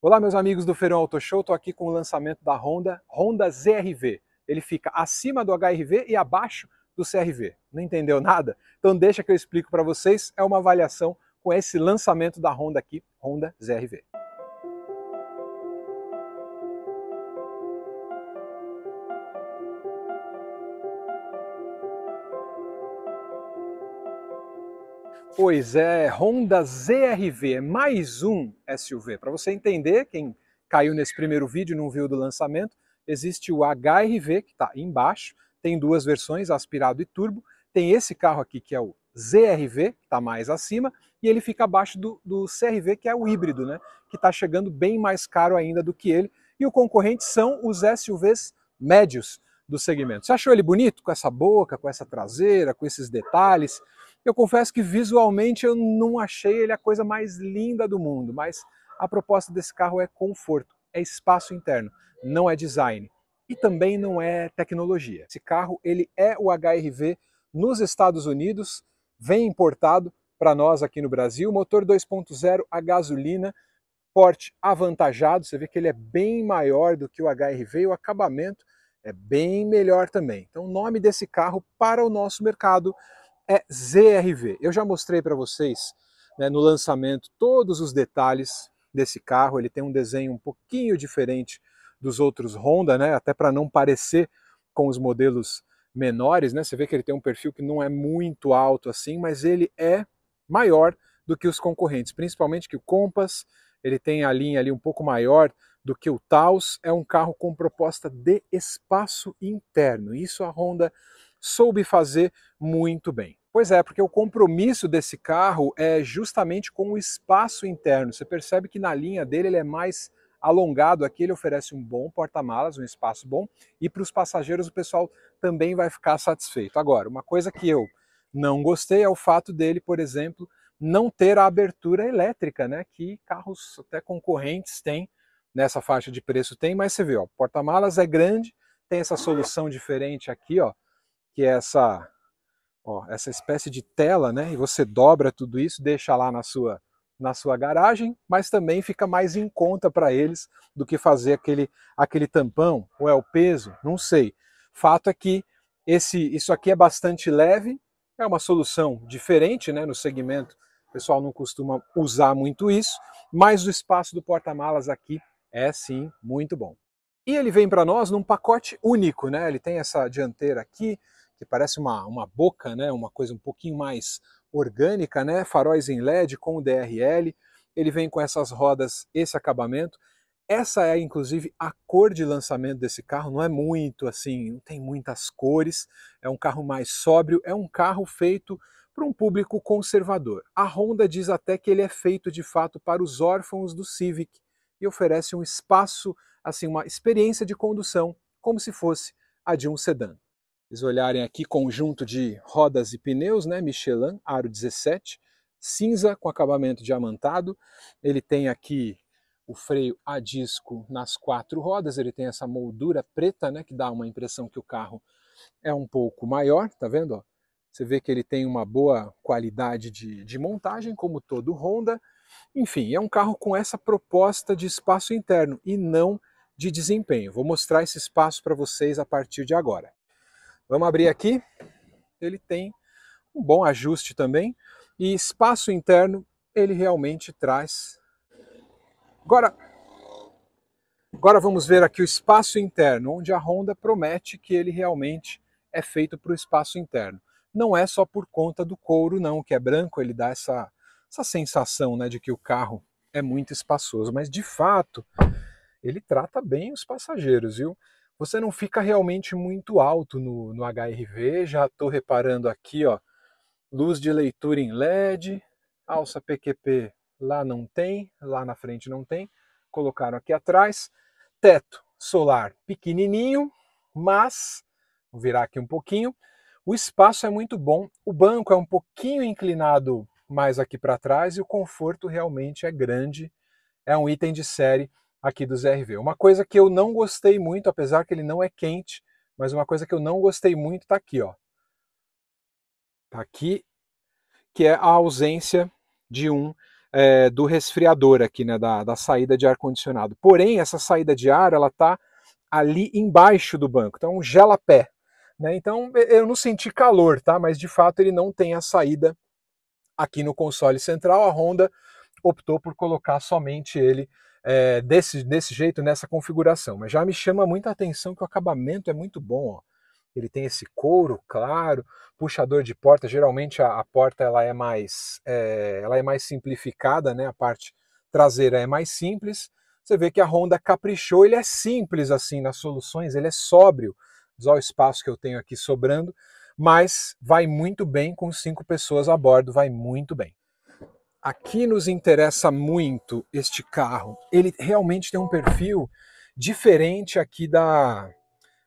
Olá, meus amigos do Feirão Auto Show, estou aqui com o lançamento da Honda, Honda ZRV. Ele fica acima do HRV e abaixo do CRV. Não entendeu nada? Então deixa que eu explico para vocês, é uma avaliação com esse lançamento da Honda aqui, Honda ZRV. Pois é, Honda ZRV, é mais um SUV. Para você entender, quem caiu nesse primeiro vídeo e não viu do lançamento, existe o HRV, que está embaixo, tem duas versões, aspirado e turbo. Tem esse carro aqui, que é o ZRV, que está mais acima, e ele fica abaixo do, do CRV, que é o híbrido, né? que está chegando bem mais caro ainda do que ele. E o concorrente são os SUVs médios do segmento. Você achou ele bonito? Com essa boca, com essa traseira, com esses detalhes? Eu confesso que visualmente eu não achei ele a coisa mais linda do mundo, mas a proposta desse carro é conforto, é espaço interno, não é design e também não é tecnologia. Esse carro ele é o HRV nos Estados Unidos, vem importado para nós aqui no Brasil, motor 2.0 a gasolina, porte avantajado, você vê que ele é bem maior do que o HRV e o acabamento é bem melhor também. Então o nome desse carro para o nosso mercado é ZRV. Eu já mostrei para vocês né, no lançamento todos os detalhes desse carro. Ele tem um desenho um pouquinho diferente dos outros Honda, né, até para não parecer com os modelos menores. Né, você vê que ele tem um perfil que não é muito alto assim, mas ele é maior do que os concorrentes, principalmente que o Compass, ele tem a linha ali um pouco maior do que o Taos, é um carro com proposta de espaço interno. Isso a Honda soube fazer muito bem. Pois é, porque o compromisso desse carro é justamente com o espaço interno. Você percebe que na linha dele ele é mais alongado aqui, ele oferece um bom porta-malas, um espaço bom, e para os passageiros o pessoal também vai ficar satisfeito. Agora, uma coisa que eu não gostei é o fato dele, por exemplo, não ter a abertura elétrica, né, que carros até concorrentes têm nessa faixa de preço tem, mas você vê, ó, porta-malas é grande, tem essa solução diferente aqui, ó, que é essa, ó, essa espécie de tela, né? E você dobra tudo isso, deixa lá na sua na sua garagem, mas também fica mais em conta para eles do que fazer aquele, aquele tampão, ou é o peso, não sei. Fato é que esse, isso aqui é bastante leve, é uma solução diferente né, no segmento, o pessoal não costuma usar muito isso, mas o espaço do porta-malas aqui é sim muito bom. E ele vem para nós num pacote único, né? Ele tem essa dianteira aqui, que parece uma, uma boca, né, uma coisa um pouquinho mais orgânica, né, faróis em LED com DRL, ele vem com essas rodas, esse acabamento. Essa é inclusive a cor de lançamento desse carro, não é muito assim, não tem muitas cores, é um carro mais sóbrio, é um carro feito para um público conservador. A Honda diz até que ele é feito de fato para os órfãos do Civic e oferece um espaço, assim, uma experiência de condução como se fosse a de um sedã. Vocês olharem aqui, conjunto de rodas e pneus, né? Michelin, aro 17, cinza com acabamento diamantado. Ele tem aqui o freio a disco nas quatro rodas, ele tem essa moldura preta, né, que dá uma impressão que o carro é um pouco maior, tá vendo? Ó? Você vê que ele tem uma boa qualidade de, de montagem, como todo Honda. Enfim, é um carro com essa proposta de espaço interno e não de desempenho. Vou mostrar esse espaço para vocês a partir de agora. Vamos abrir aqui. Ele tem um bom ajuste também. E espaço interno ele realmente traz. Agora, agora vamos ver aqui o espaço interno, onde a Honda promete que ele realmente é feito para o espaço interno. Não é só por conta do couro, não, que é branco, ele dá essa, essa sensação né, de que o carro é muito espaçoso, mas de fato ele trata bem os passageiros, viu? você não fica realmente muito alto no, no HRV. Já estou reparando aqui, ó, luz de leitura em LED, alça PQP lá não tem, lá na frente não tem, colocaram aqui atrás. Teto solar pequenininho, mas, vou virar aqui um pouquinho, o espaço é muito bom, o banco é um pouquinho inclinado mais aqui para trás e o conforto realmente é grande, é um item de série aqui do ZRV. Uma coisa que eu não gostei muito, apesar que ele não é quente, mas uma coisa que eu não gostei muito está aqui, ó. Está aqui, que é a ausência de um é, do resfriador aqui, né, da, da saída de ar-condicionado. Porém, essa saída de ar, ela está ali embaixo do banco, então é um gelapé. Né? Então, eu não senti calor, tá? Mas, de fato, ele não tem a saída aqui no console central. A Honda optou por colocar somente ele é, desse, desse jeito, nessa configuração. Mas já me chama muita atenção que o acabamento é muito bom. Ó. Ele tem esse couro claro, puxador de porta. Geralmente a, a porta ela é mais é, ela é mais simplificada, né? A parte traseira é mais simples. Você vê que a Honda caprichou. Ele é simples assim nas soluções. Ele é sóbrio. Só o espaço que eu tenho aqui sobrando, mas vai muito bem com cinco pessoas a bordo. Vai muito bem aqui nos interessa muito este carro. Ele realmente tem um perfil diferente aqui da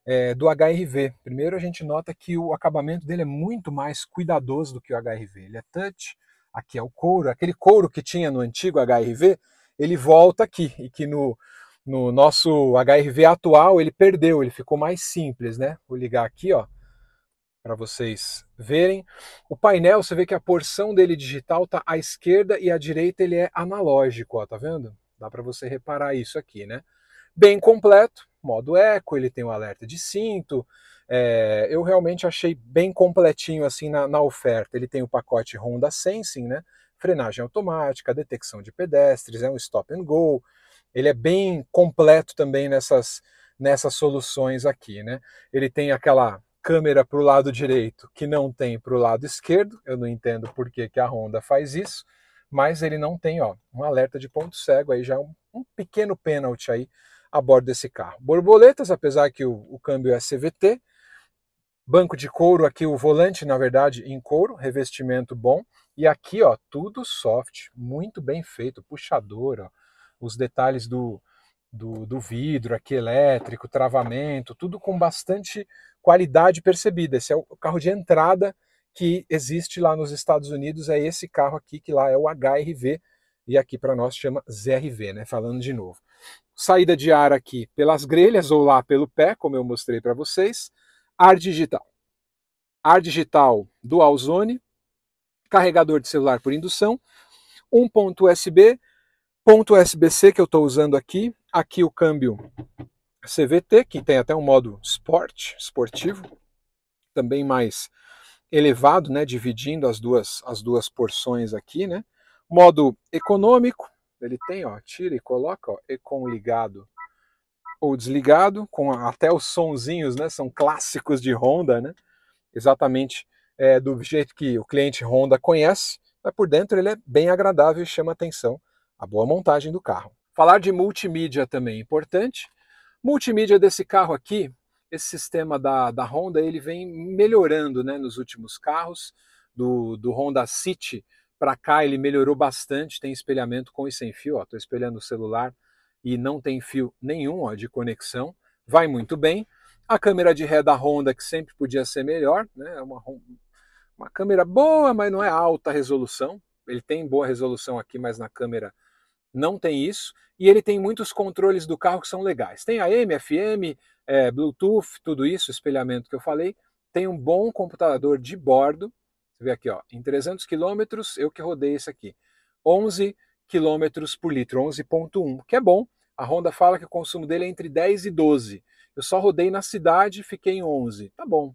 é, do HRV. Primeiro a gente nota que o acabamento dele é muito mais cuidadoso do que o HRV. Ele é touch, aqui é o couro, aquele couro que tinha no antigo HRV, ele volta aqui e que no no nosso HRV atual ele perdeu, ele ficou mais simples, né? Vou ligar aqui, ó para vocês verem. O painel, você vê que a porção dele digital tá à esquerda e à direita ele é analógico, ó, tá vendo? Dá para você reparar isso aqui, né? Bem completo, modo eco, ele tem o um alerta de cinto. É, eu realmente achei bem completinho assim na, na oferta. Ele tem o pacote Honda Sensing, né? Frenagem automática, detecção de pedestres, é um stop and go. Ele é bem completo também nessas, nessas soluções aqui, né? Ele tem aquela câmera para o lado direito que não tem para o lado esquerdo. Eu não entendo por que, que a Honda faz isso, mas ele não tem ó, um alerta de ponto cego, aí já é um, um pequeno pênalti aí a bordo desse carro. Borboletas, apesar que o, o câmbio é CVT, banco de couro aqui, o volante, na verdade, em couro, revestimento bom. E aqui, ó, tudo soft, muito bem feito, puxador, ó, os detalhes do, do, do vidro aqui elétrico, travamento, tudo com bastante qualidade percebida. Esse é o carro de entrada que existe lá nos Estados Unidos, é esse carro aqui, que lá é o HRV, e aqui para nós chama ZRV, né? Falando de novo. Saída de ar aqui pelas grelhas ou lá pelo pé, como eu mostrei para vocês. Ar digital. Ar digital dual zone, carregador de celular por indução, um ponto USB, ponto USB-C que eu estou usando aqui, aqui o câmbio CVT, que tem até um modo sport, esportivo, também mais elevado, né, dividindo as duas, as duas porções aqui, né? Modo econômico, ele tem, ó, tira e coloca, ó, econ ligado ou desligado, com até os sonzinhos, né, são clássicos de Honda, né? Exatamente é, do jeito que o cliente Honda conhece, mas por dentro ele é bem agradável e chama atenção a boa montagem do carro. Falar de multimídia também é importante. Multimídia desse carro aqui, esse sistema da, da Honda, ele vem melhorando né, nos últimos carros, do, do Honda City para cá ele melhorou bastante, tem espelhamento com e sem fio, estou espelhando o celular e não tem fio nenhum ó, de conexão, vai muito bem. A câmera de ré da Honda, que sempre podia ser melhor, né? é uma, uma câmera boa, mas não é alta resolução, ele tem boa resolução aqui, mas na câmera não tem isso, e ele tem muitos controles do carro que são legais. Tem AM, FM, é, Bluetooth, tudo isso, espelhamento que eu falei. Tem um bom computador de bordo. Você vê aqui, ó, em 300 km, eu que rodei esse aqui. 11 km por litro, 11.1, que é bom. A Honda fala que o consumo dele é entre 10 e 12. Eu só rodei na cidade e fiquei em 11. Tá bom.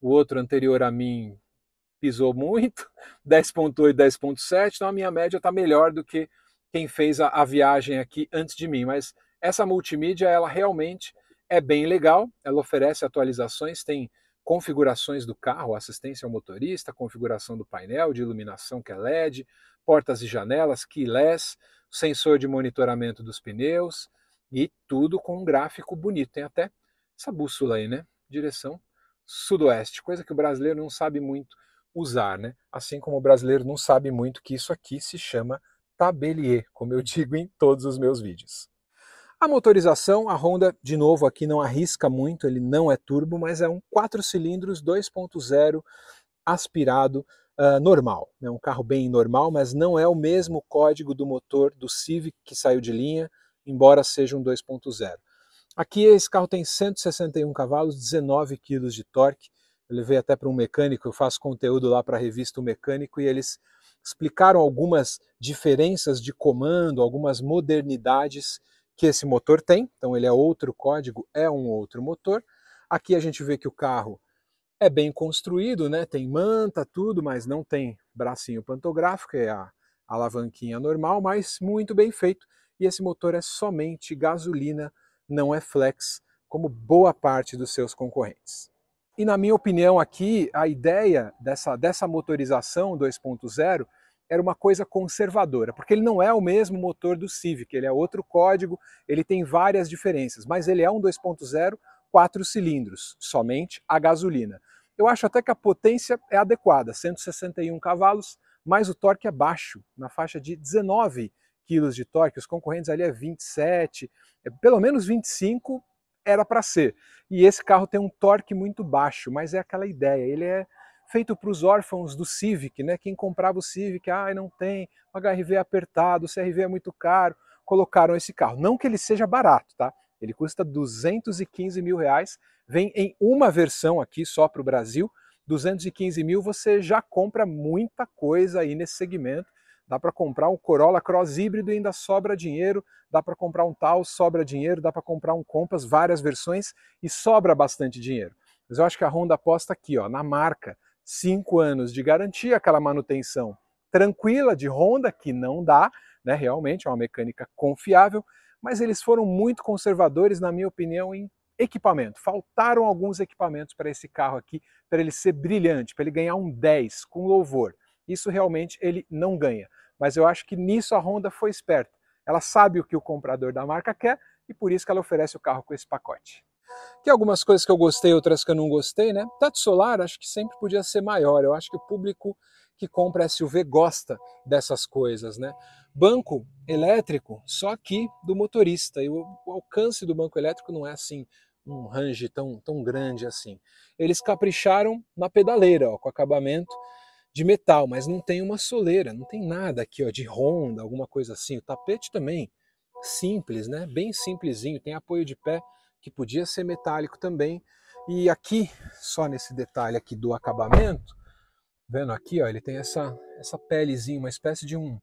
O outro anterior a mim pisou muito, 10.8, 10.7, então a minha média está melhor do que quem fez a, a viagem aqui antes de mim, mas essa multimídia ela realmente é bem legal, ela oferece atualizações, tem configurações do carro, assistência ao motorista, configuração do painel de iluminação que é LED, portas e janelas, keyless, sensor de monitoramento dos pneus e tudo com um gráfico bonito. Tem até essa bússola aí, né? Direção sudoeste, coisa que o brasileiro não sabe muito usar, né? Assim como o brasileiro não sabe muito que isso aqui se chama tabelier, como eu digo em todos os meus vídeos. A motorização, a Honda, de novo, aqui não arrisca muito, ele não é turbo, mas é um 4 cilindros 2.0 aspirado uh, normal. É um carro bem normal, mas não é o mesmo código do motor do Civic que saiu de linha, embora seja um 2.0. Aqui esse carro tem 161 cavalos, 19 kg de torque. Eu levei até para um mecânico, eu faço conteúdo lá para a revista O Mecânico e eles explicaram algumas diferenças de comando, algumas modernidades que esse motor tem. Então ele é outro código, é um outro motor. Aqui a gente vê que o carro é bem construído, né? Tem manta, tudo, mas não tem bracinho pantográfico, é a alavanquinha normal, mas muito bem feito. E esse motor é somente gasolina, não é flex, como boa parte dos seus concorrentes. E na minha opinião aqui, a ideia dessa, dessa motorização 2.0 era uma coisa conservadora, porque ele não é o mesmo motor do Civic, ele é outro código, ele tem várias diferenças, mas ele é um 2.0 quatro cilindros, somente a gasolina. Eu acho até que a potência é adequada, 161 cavalos, mas o torque é baixo, na faixa de 19 kg de torque, os concorrentes ali é 27, é pelo menos 25 era para ser. E esse carro tem um torque muito baixo, mas é aquela ideia. Ele é feito para os órfãos do Civic, né? Quem comprava o Civic, ah, não tem, o HRV é apertado, o CRV é muito caro, colocaram esse carro. Não que ele seja barato, tá? Ele custa 215 mil reais, vem em uma versão aqui só para o Brasil. 215 mil você já compra muita coisa aí nesse segmento Dá para comprar um Corolla Cross híbrido e ainda sobra dinheiro, dá para comprar um Tal sobra dinheiro, dá para comprar um Compass, várias versões e sobra bastante dinheiro. Mas eu acho que a Honda aposta aqui, ó, na marca, cinco anos de garantia, aquela manutenção tranquila de Honda que não dá, né? Realmente é uma mecânica confiável, mas eles foram muito conservadores, na minha opinião, em equipamento. Faltaram alguns equipamentos para esse carro aqui, para ele ser brilhante, para ele ganhar um 10 com louvor. Isso realmente ele não ganha. Mas eu acho que nisso a Honda foi esperta. Ela sabe o que o comprador da marca quer e por isso que ela oferece o carro com esse pacote. Que algumas coisas que eu gostei, outras que eu não gostei, né? Teto solar acho que sempre podia ser maior. Eu acho que o público que compra SUV gosta dessas coisas, né? Banco elétrico, só aqui do motorista. E o, o alcance do banco elétrico não é assim um range tão, tão grande assim. Eles capricharam na pedaleira, ó, com acabamento de metal, mas não tem uma soleira, não tem nada aqui ó, de ronda, alguma coisa assim. O tapete também simples, né? Bem simplesinho, tem apoio de pé que podia ser metálico também. E aqui, só nesse detalhe aqui do acabamento, vendo aqui, ó, ele tem essa essa pelezinha, uma espécie de um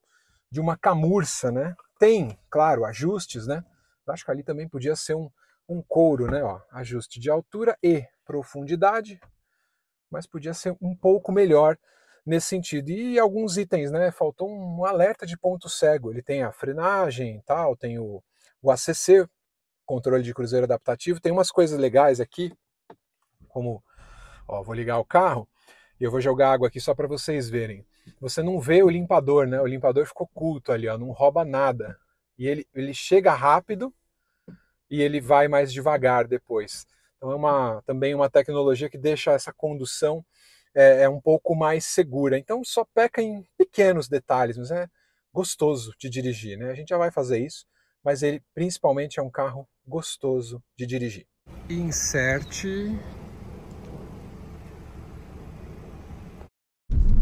de uma camurça, né? Tem, claro, ajustes, né? Acho que ali também podia ser um, um couro, né? Ó, ajuste de altura e profundidade, mas podia ser um pouco melhor nesse sentido. E alguns itens, né? Faltou um alerta de ponto cego. Ele tem a frenagem tal, tem o, o ACC, controle de cruzeiro adaptativo. Tem umas coisas legais aqui, como ó, vou ligar o carro e eu vou jogar água aqui só para vocês verem. Você não vê o limpador, né? O limpador ficou oculto ali, ó, não rouba nada. E ele, ele chega rápido e ele vai mais devagar depois. Então é uma, também uma tecnologia que deixa essa condução é, é um pouco mais segura. Então só peca em pequenos detalhes, mas é gostoso de dirigir, né? A gente já vai fazer isso, mas ele principalmente é um carro gostoso de dirigir. Inserte.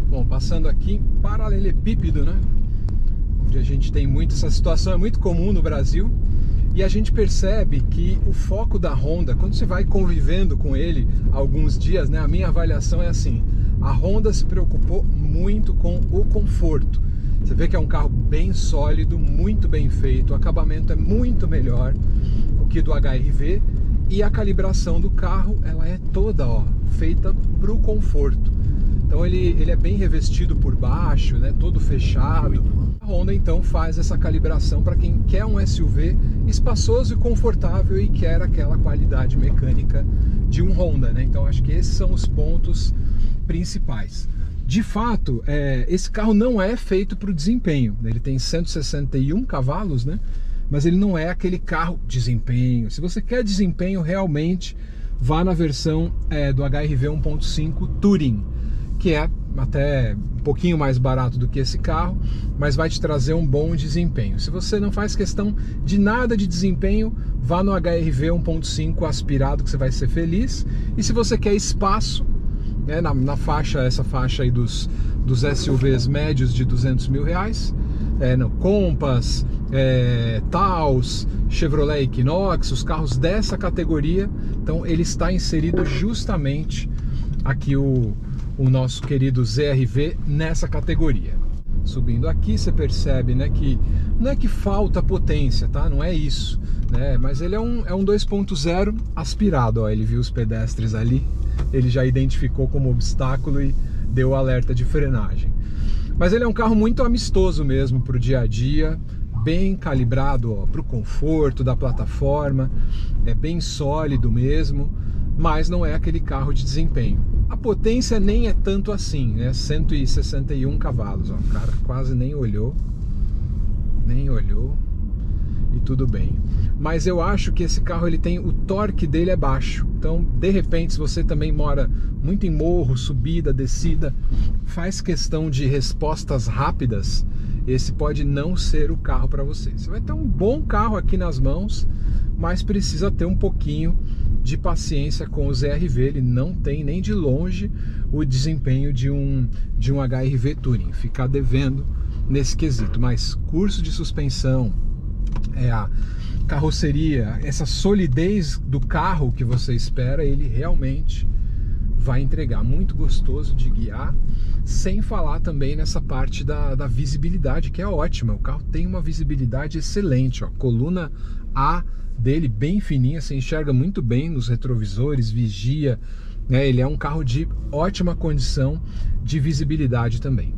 Bom, passando aqui paralelepípedo, né? Onde a gente tem muito essa situação, é muito comum no Brasil. E a gente percebe que o foco da Honda, quando você vai convivendo com ele alguns dias, né, a minha avaliação é assim: a Honda se preocupou muito com o conforto. Você vê que é um carro bem sólido, muito bem feito, o acabamento é muito melhor do que do HRV e a calibração do carro ela é toda ó, feita para o conforto. Então ele, ele é bem revestido por baixo, né, todo fechado. A Honda então faz essa calibração para quem quer um SUV espaçoso e confortável e quer aquela qualidade mecânica de um Honda, né? Então acho que esses são os pontos principais. De fato, é, esse carro não é feito para o desempenho. Ele tem 161 cavalos, né? Mas ele não é aquele carro desempenho. Se você quer desempenho realmente, vá na versão é, do HRV 1.5 Touring que é até um pouquinho mais barato do que esse carro, mas vai te trazer um bom desempenho. Se você não faz questão de nada de desempenho, vá no HRV 1.5 aspirado que você vai ser feliz. E se você quer espaço, né, na, na faixa, essa faixa aí dos, dos SUVs médios de 200 mil reais, é, no Compass, é, Taos, Chevrolet Equinox, os carros dessa categoria, então ele está inserido justamente aqui o o nosso querido ZRV nessa categoria. Subindo aqui você percebe né, que não é que falta potência, tá? não é isso, né? mas ele é um, é um 2.0 aspirado, ó, ele viu os pedestres ali, ele já identificou como obstáculo e deu alerta de frenagem. Mas ele é um carro muito amistoso mesmo para o dia a dia, bem calibrado para o conforto da plataforma, é bem sólido mesmo, mas não é aquele carro de desempenho. A potência nem é tanto assim, né? 161 cavalos, ó. O cara quase nem olhou. Nem olhou. E tudo bem. Mas eu acho que esse carro ele tem o torque dele é baixo. Então, de repente, se você também mora muito em morro, subida, descida, faz questão de respostas rápidas, esse pode não ser o carro para você. Você vai ter um bom carro aqui nas mãos, mas precisa ter um pouquinho de paciência com o ZRV, ele não tem nem de longe o desempenho de um, de um HRV Touring, ficar devendo nesse quesito, mas curso de suspensão, é a carroceria, essa solidez do carro que você espera, ele realmente vai entregar. Muito gostoso de guiar, sem falar também nessa parte da, da visibilidade, que é ótima. O carro tem uma visibilidade excelente, ó, coluna A dele bem fininha, se enxerga muito bem nos retrovisores, vigia. Né? Ele é um carro de ótima condição de visibilidade também.